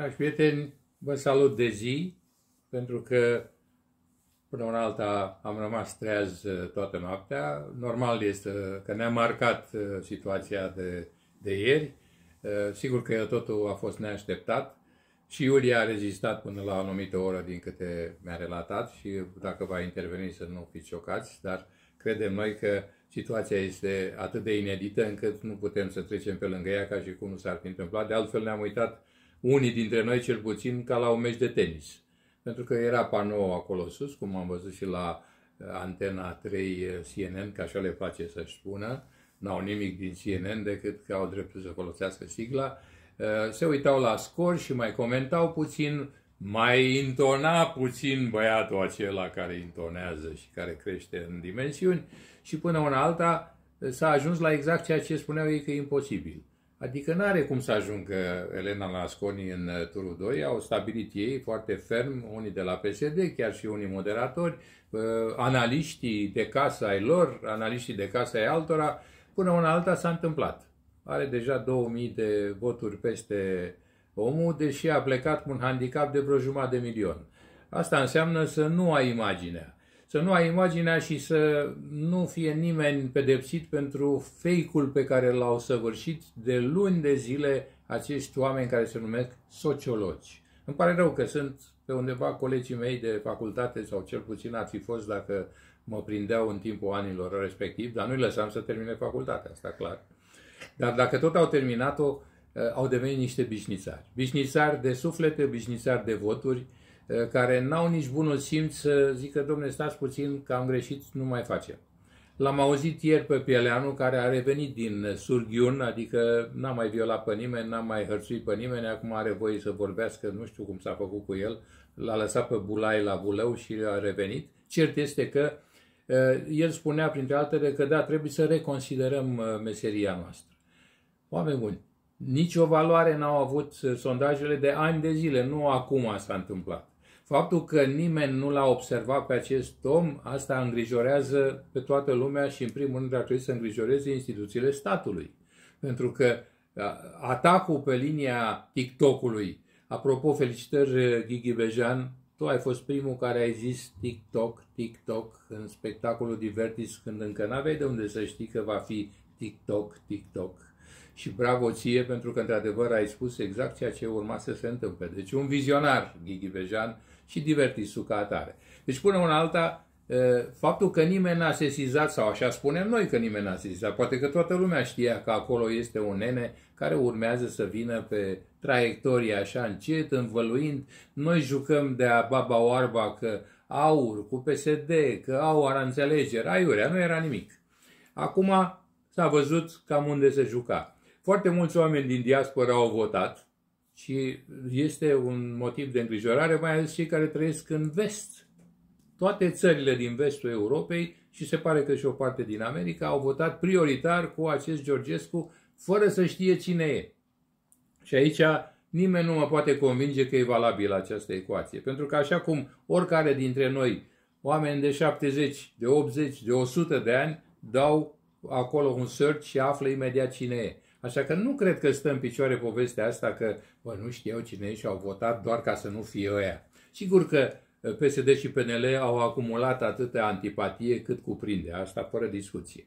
Dragi prieteni, vă salut de zi, pentru că până în alta am rămas treaz uh, toată noaptea. Normal este că ne-a marcat uh, situația de, de ieri. Uh, sigur că totul a fost neașteptat și Iulia a rezistat până la o anumită oră din câte mi-a relatat și dacă va interveni să nu fiți șocați, dar credem noi că situația este atât de inedită încât nu putem să trecem pe lângă ea ca și cum nu s-ar fi întâmplat. De altfel ne-am uitat uh, unii dintre noi cel puțin, ca la un meci de tenis. Pentru că era panou acolo sus, cum am văzut și la uh, antena 3 uh, CNN, că așa le place să-și spună, n-au nimic din CNN decât că au dreptul să folosească sigla, uh, se uitau la scor și mai comentau puțin, mai intona puțin băiatul acela care intonează și care crește în dimensiuni și până una alta s-a ajuns la exact ceea ce spuneau ei că e imposibil. Adică nu are cum să ajungă Elena Lasconi în uh, turul 2, au stabilit ei foarte ferm, unii de la PSD, chiar și unii moderatori, uh, analiștii de casă ai lor, analiștii de casă ai altora, până una alta s-a întâmplat. Are deja 2000 de voturi peste omul, deși a plecat cu un handicap de vreo jumătate de milion. Asta înseamnă să nu ai imaginea să nu ai imaginea și să nu fie nimeni pedepsit pentru fake-ul pe care l-au săvârșit de luni de zile acești oameni care se numesc sociologi. Îmi pare rău că sunt pe undeva colegii mei de facultate sau cel puțin ar fi fost dacă mă prindeau în timpul anilor respectiv, dar nu-i lăsam să termine facultatea, asta clar. Dar dacă tot au terminat-o, eh, au devenit niște bișnițari. Bișnițari de suflete, bișnițari de voturi, care n-au nici bunul simț să zică, domne, stați puțin că am greșit, nu mai facem. L-am auzit ieri pe Pieleanu, care a revenit din surghiun, adică n-a mai violat pe nimeni, n-a mai hărțuit pe nimeni, acum are voie să vorbească, nu știu cum s-a făcut cu el, l-a lăsat pe Bulai la Buleu și a revenit. Cert este că el spunea, printre altele, că da, trebuie să reconsiderăm meseria noastră. Oameni buni, nicio valoare n-au avut sondajele de ani de zile, nu acum s-a întâmplat. Faptul că nimeni nu l-a observat pe acest om, asta îngrijorează pe toată lumea și în primul rând ar trebui să îngrijoreze instituțiile statului. Pentru că atacul pe linia TikTok-ului, apropo, felicitări Gigi Bejan, tu ai fost primul care ai zis TikTok, TikTok în spectacolul Divertis când încă n-aveai de unde să știi că va fi TikTok, TikTok. Și bravo ție pentru că într-adevăr ai spus exact ceea ce urma să se întâmple. Deci un vizionar, Gigi Bejan, și divertisul ca atare. Deci, până una alta, faptul că nimeni n-a sesizat, sau așa spunem noi că nimeni n-a sesizat, poate că toată lumea știa că acolo este un nene care urmează să vină pe traiectorie așa încet, învăluind. Noi jucăm de-a baba oarba că aur cu PSD, că au ar înțelegeri, aiurea, nu era nimic. Acum s-a văzut cam unde se juca. Foarte mulți oameni din diaspora au votat, și este un motiv de îngrijorare, mai ales cei care trăiesc în vest. Toate țările din vestul Europei și se pare că și o parte din America au votat prioritar cu acest Georgescu fără să știe cine e. Și aici nimeni nu mă poate convinge că e valabilă această ecuație. Pentru că așa cum oricare dintre noi, oameni de 70, de 80, de 100 de ani, dau acolo un search și află imediat cine e. Așa că nu cred că stă în picioare povestea asta că bă, nu știau cine e și au votat doar ca să nu fie ăia. Sigur că uh, PSD și PNL au acumulat atâtea antipatie cât cuprinde, asta fără discuție.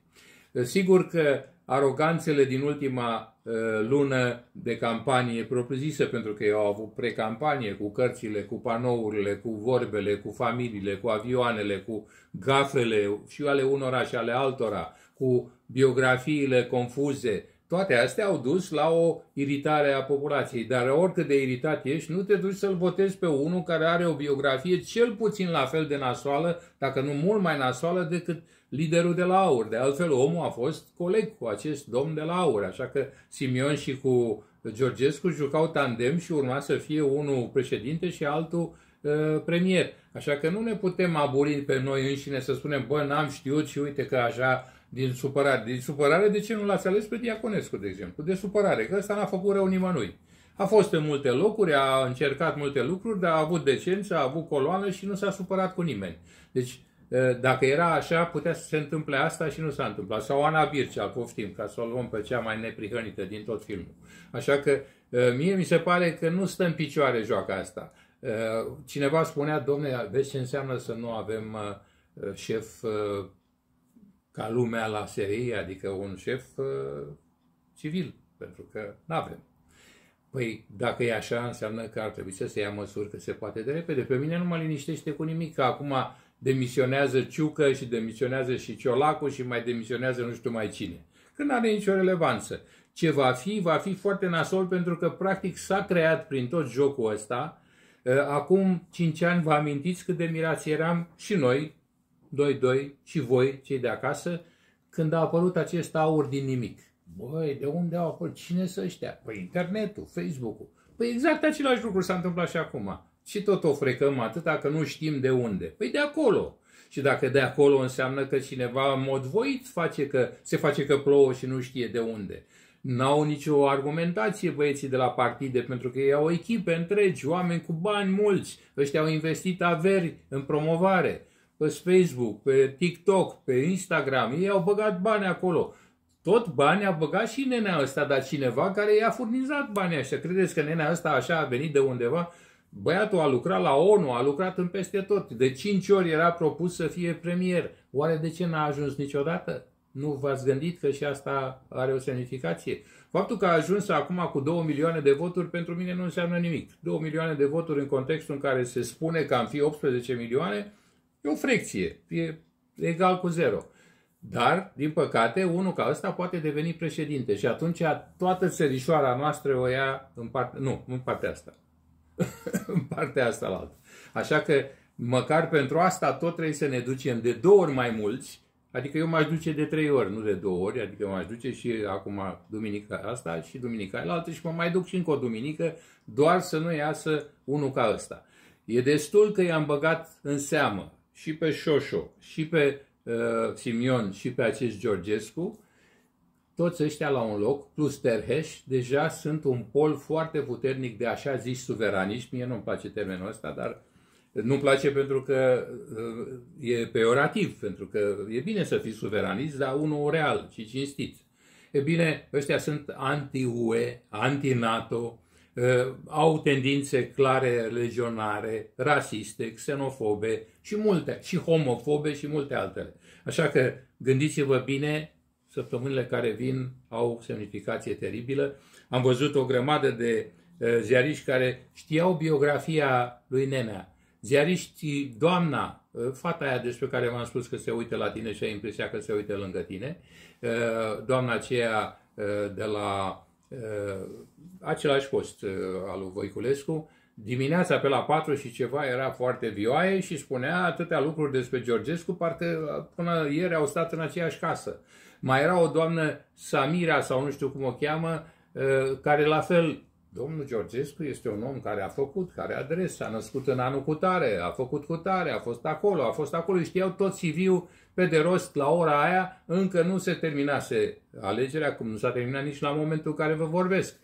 Uh, sigur că aroganțele din ultima uh, lună de campanie propriu-zisă, pentru că eu au avut precampanie cu cărțile, cu panourile, cu vorbele, cu familiile, cu avioanele, cu gafele și ale unora și ale altora, cu biografiile confuze, toate astea au dus la o iritare a populației, dar oricât de iritat ești, nu te duci să-l votezi pe unul care are o biografie cel puțin la fel de nasoală, dacă nu mult mai nasoală decât liderul de la aur. De altfel, omul a fost coleg cu acest domn de la aur, așa că Simion și cu Georgescu jucau tandem și urma să fie unul președinte și altul ă, premier. Așa că nu ne putem aburi pe noi înșine să spunem, bă, n-am știut și uite că așa din supărare. Din supărare, de ce nu l-ați ales pe Diaconescu, de exemplu? De supărare, că ăsta n-a făcut rău nimănui. A fost în multe locuri, a încercat multe lucruri, dar a avut decență, a avut coloană și nu s-a supărat cu nimeni. Deci, dacă era așa, putea să se întâmple asta și nu s-a întâmplat. Sau Ana Bircea, poftim, ca să o luăm pe cea mai neprihănită din tot filmul. Așa că mie mi se pare că nu stă în picioare joaca asta. Cineva spunea, domnule, vezi ce înseamnă să nu avem șef ca lumea la serie, adică un șef uh, civil, pentru că nu avem. Păi, dacă e așa, înseamnă că ar trebui să se ia măsuri că se poate de repede. Pe mine nu mă liniștește cu nimic, că acum demisionează Ciucă și demisionează și Ciolacu și mai demisionează nu știu mai cine. Când are nicio relevanță. Ce va fi, va fi foarte nasol pentru că practic s-a creat prin tot jocul ăsta. Uh, acum 5 ani vă amintiți cât de mirați eram și noi, 2-2 și voi, cei de acasă, când a apărut acest aur din nimic. Băi, de unde au apărut? Cine să ăștia? Păi internetul, Facebook-ul. Păi exact același lucru s-a întâmplat și acum. Și tot o frecăm atâta că nu știm de unde. Păi de acolo. Și dacă de acolo înseamnă că cineva în mod voit face că, se face că plouă și nu știe de unde. N-au nicio argumentație băieții de la partide, pentru că ei au echipe întregi, oameni cu bani mulți, ăștia au investit averi în promovare pe Facebook, pe TikTok, pe Instagram. Ei au băgat bani acolo. Tot bani a băgat și nenea ăsta, dar cineva care i-a furnizat banii ăștia. Credeți că nenea ăsta așa a venit de undeva? Băiatul a lucrat la ONU, a lucrat în peste tot. De cinci ori era propus să fie premier. Oare de ce n-a ajuns niciodată? Nu v-ați gândit că și asta are o semnificație? Faptul că a ajuns acum cu 2 milioane de voturi pentru mine nu înseamnă nimic. 2 milioane de voturi în contextul în care se spune că am fi 18 milioane, E o frecție, e egal cu zero. Dar, din păcate, unul ca ăsta poate deveni președinte și atunci toată țărișoara noastră o ia în partea, nu, în partea asta. în partea asta la altă. Așa că, măcar pentru asta, tot trebuie să ne ducem de două ori mai mulți, adică eu m-aș duce de trei ori, nu de două ori, adică m-aș duce și acum duminica asta și duminica la altă și mă mai duc și încă o duminică, doar să nu iasă unul ca ăsta. E destul că i-am băgat în seamă și pe Șoșo, și pe uh, Simion, și pe acest Georgescu, toți ăștia la un loc, plus Terheș, deja sunt un pol foarte puternic de așa zis suveraniști. Mie nu-mi place termenul ăsta, dar nu-mi place pentru că uh, e peorativ, pentru că e bine să fii suveranist, dar unul real și cinstit. E bine, ăștia sunt anti-UE, anti-NATO, Ă, au tendințe clare legionare, rasiste, xenofobe și multe, și homofobe și multe altele. Așa că gândiți-vă bine, săptămânile care vin au semnificație teribilă. Am văzut o grămadă de ă, ziariști care știau biografia lui Nenea. Ziariști, doamna, ă, fata aia despre care v-am spus că se uită la tine și ai impresia că se uită lângă tine, doamna aceea de la Uh, același post uh, al lui Voiculescu, dimineața pe la 4 și ceva era foarte vioaie și spunea atâtea lucruri despre Georgescu, parcă uh, până ieri au stat în aceeași casă. Mai era o doamnă Samira sau nu știu cum o cheamă, care la fel Domnul Georgescu este un om care a făcut, care a dres, s-a născut în anul cu tare, a făcut cu tare, a fost acolo, a fost acolo, știau tot CV-ul pe de rost la ora aia, încă nu se terminase alegerea, cum nu s-a terminat nici la momentul în care vă vorbesc.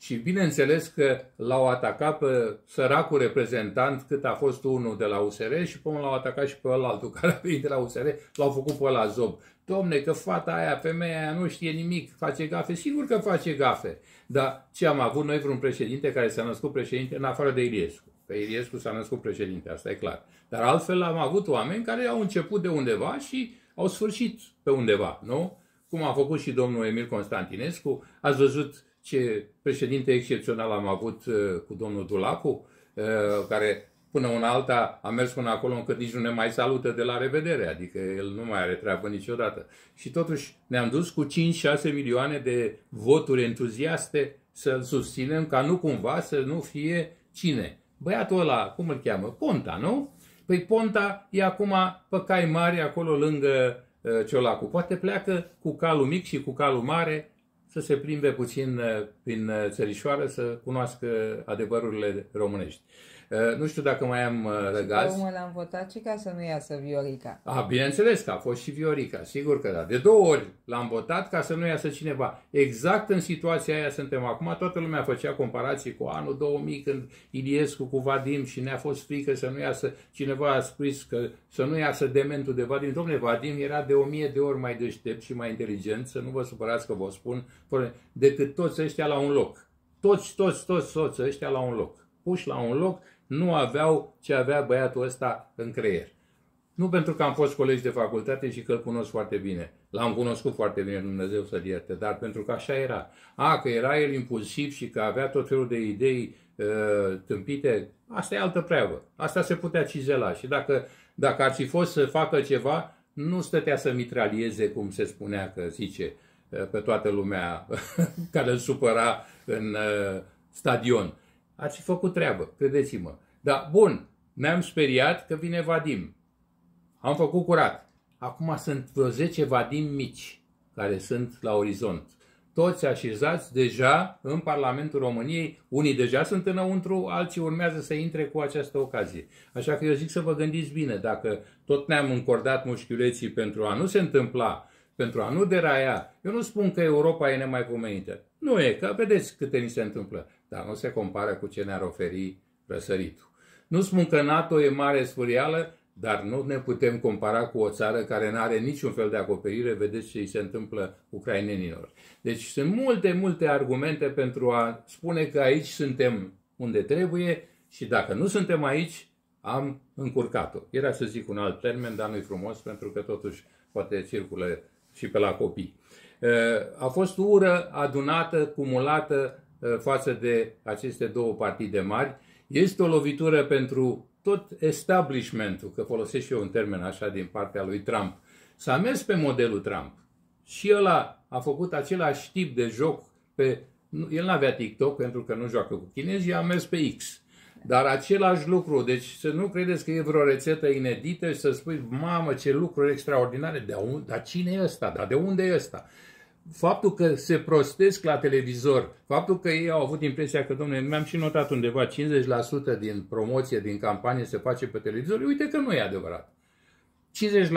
Și bineînțeles că l-au atacat pe săracul reprezentant, cât a fost unul de la USR și până l-au atacat și pe altul care a venit de la USR, l-au făcut pe la zob. Domne, că fata aia, femeia aia nu știe nimic, face gafe. Sigur că face gafe. Dar ce am avut noi vreun președinte care s-a născut președinte în afară de Iliescu? Pe Iliescu s-a născut președinte, asta e clar. Dar altfel am avut oameni care au început de undeva și au sfârșit pe undeva, nu? Cum a făcut și domnul Emil Constantinescu. Ați văzut ce președinte excepțional am avut uh, cu domnul Dulacu, uh, care până una alta a mers până acolo încât nici nu ne mai salută de la revedere, adică el nu mai are treabă niciodată. Și totuși ne-am dus cu 5-6 milioane de voturi entuziaste să-l susținem ca nu cumva să nu fie cine. Băiatul ăla, cum îl cheamă? Ponta, nu? Păi Ponta e acum pe cai mari acolo lângă uh, Ciolacu. Poate pleacă cu calul mic și cu calul mare să se plimbe puțin eh, prin eh, țărișoară, să cunoască adevărurile românești. Eh, nu știu dacă mai am răgaz. Eh, și l-am votat și ca să nu iasă Viorica. A, bineînțeles că a fost și Viorica, sigur că da. De două ori l-am votat ca să nu iasă cineva. Exact în situația aia suntem acum. Toată lumea făcea comparații cu anul 2000 când Iliescu cu Vadim și ne-a fost frică să nu iasă. Cineva a spus că să nu iasă dementul de Vadim. Domnule, Vadim era de o mie de ori mai deștept și mai inteligent, să nu vă supărați că vă spun, decât toți ăștia la un loc. Toți, toți, toți, toți ăștia la un loc. Puși la un loc nu aveau ce avea băiatul ăsta în creier. Nu pentru că am fost colegi de facultate și că îl cunosc foarte bine. L-am cunoscut foarte bine, Dumnezeu să-l ierte, dar pentru că așa era. A, că era el impulsiv și că avea tot felul de idei uh, tâmpite, asta e altă preavă. Asta se putea cizela și dacă, dacă ar fi fost să facă ceva, nu stătea să mitralieze, cum se spunea că zice, uh, pe toată lumea care îl supăra în uh, stadion. Ați făcut treabă, credeți-mă. Dar bun, ne-am speriat că vine Vadim. Am făcut curat. Acum sunt vreo 10 Vadim mici care sunt la orizont. Toți așezați deja în Parlamentul României, unii deja sunt înăuntru, alții urmează să intre cu această ocazie. Așa că eu zic să vă gândiți bine, dacă tot ne-am încordat mușchiuleții pentru a nu se întâmpla, pentru a nu deraia, eu nu spun că Europa e nemaipomenită. Nu e, că vedeți câte ni se întâmplă dar nu se compară cu ce ne-ar oferi răsăritul. Nu spun că NATO e mare sfârială, dar nu ne putem compara cu o țară care nu are niciun fel de acoperire, vedeți ce îi se întâmplă ucrainenilor. Deci sunt multe, multe argumente pentru a spune că aici suntem unde trebuie și dacă nu suntem aici, am încurcat-o. Era să zic un alt termen, dar nu-i frumos, pentru că totuși poate circulă și pe la copii. Uh, a fost ură adunată, cumulată, Eh, față de aceste două partide mari. Este o lovitură pentru tot establishmentul, că folosesc eu un termen așa din partea lui Trump, s-a mers pe modelul Trump. Și el a făcut același tip de joc pe... El nu avea TikTok pentru că nu joacă cu chinezii, a mers pe X. Dar același lucru, deci să nu credeți că e vreo rețetă inedită și să spui, mamă, ce lucruri extraordinare, de unde, dar cine e ăsta, dar de unde e ăsta? faptul că se prostesc la televizor, faptul că ei au avut impresia că, domnule, mi-am și notat undeva 50% din promoție, din campanie se face pe televizor, uite că nu e adevărat. 50%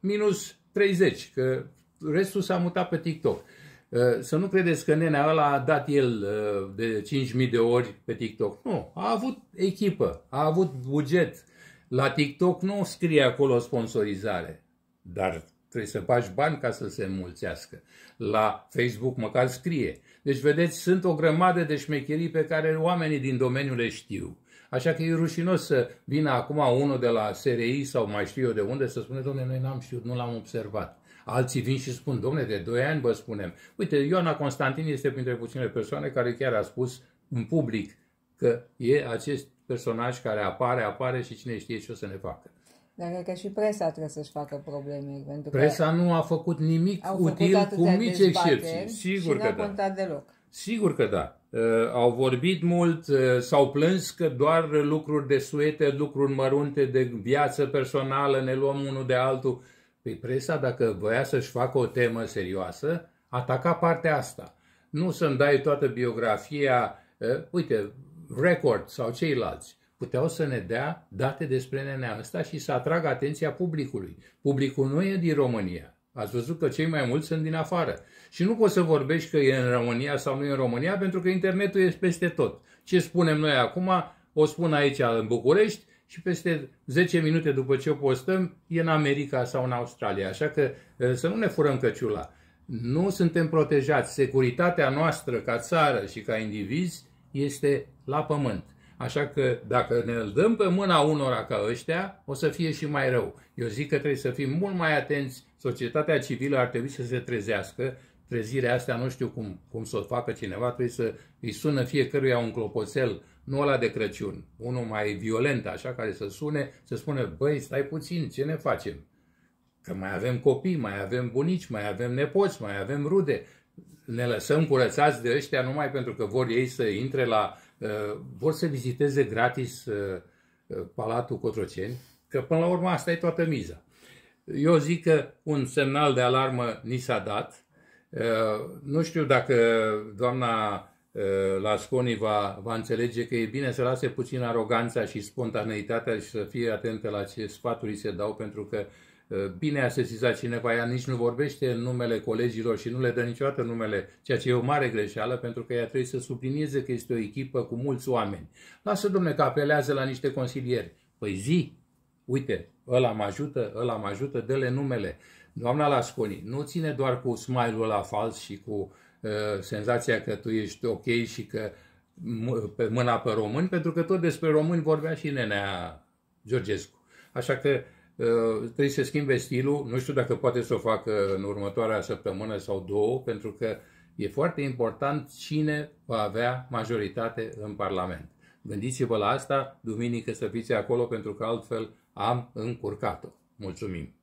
minus 30, că restul s-a mutat pe TikTok. Uh, să nu credeți că nenea ăla a dat el uh, de 5.000 de ori pe TikTok. Nu, a avut echipă, a avut buget. La TikTok nu scrie acolo sponsorizare, dar Trebuie să faci bani ca să se înmulțească. La Facebook măcar scrie. Deci, vedeți, sunt o grămadă de șmecherii pe care oamenii din domeniu le știu. Așa că e rușinos să vină acum unul de la SRI sau mai știu eu de unde să spune, domne, noi n-am știut, nu l-am observat. Alții vin și spun, domne, de 2 ani vă spunem. Uite, Ioana Constantin este printre puține persoane care chiar a spus în public că e acest personaj care apare, apare și cine știe ce o să ne facă. Dar cred că și presa trebuie să-și facă probleme. Pentru presa că nu a făcut nimic au util făcut cu mici excepții. Sigur că da. Contat deloc. Sigur că da. Uh, au vorbit mult, uh, s-au plâns că doar lucruri de suete, lucruri mărunte de viață personală, ne luăm unul de altul. Păi presa, dacă voia să-și facă o temă serioasă, ataca partea asta. Nu să-mi dai toată biografia, uh, uite, record sau ceilalți puteau să ne dea date despre nenea ăsta și să atragă atenția publicului. Publicul nu e din România. Ați văzut că cei mai mulți sunt din afară. Și nu poți să vorbești că e în România sau nu e în România, pentru că internetul e peste tot. Ce spunem noi acum, o spun aici în București și peste 10 minute după ce o postăm, e în America sau în Australia. Așa că eh, să nu ne furăm căciula. Nu suntem protejați. Securitatea noastră ca țară și ca indivizi este la pământ. Așa că dacă ne îl dăm pe mâna unora ca ăștia, o să fie și mai rău. Eu zic că trebuie să fim mult mai atenți. Societatea civilă ar trebui să se trezească. Trezirea asta nu știu cum, cum să o facă cineva, trebuie să îi sună fiecăruia un clopoțel, nu ăla de Crăciun, unul mai violent așa, care să sune, să spune, băi, stai puțin, ce ne facem? Că mai avem copii, mai avem bunici, mai avem nepoți, mai avem rude. Ne lăsăm curățați de ăștia numai pentru că vor ei să intre la Uh, vor să viziteze gratis uh, uh, Palatul Cotroceni, că până la urmă asta e toată miza. Eu zic că un semnal de alarmă ni s-a dat. Nu știu dacă doamna Lasconi va, va înțelege că e bine să lase puțin aroganța și spontaneitatea și să fie atentă la ce sfaturi se dau, pentru că uh, Ă, bine a sesizat cineva, ea nici nu vorbește în numele colegilor și nu le dă niciodată numele, ceea ce e o mare greșeală, pentru că ea trebuie să sublinieze că este o echipă cu mulți oameni. Lasă, domne, că apelează la niște consilieri. Păi zi, uite, ăla mă ajută, ăla mă ajută, dă-le numele. Doamna Lasconi, nu ține doar cu smile-ul ăla fals și cu uh, senzația că tu ești ok și că pe mâna pe români, pentru că tot despre români vorbea și nenea Georgescu. Așa că Uh, trebuie să schimbe stilul, nu știu dacă poate să o facă în următoarea săptămână sau două, pentru că e foarte important cine va avea majoritate în Parlament. Gândiți-vă la asta, duminică să fiți acolo, pentru că altfel am încurcat-o. Mulțumim!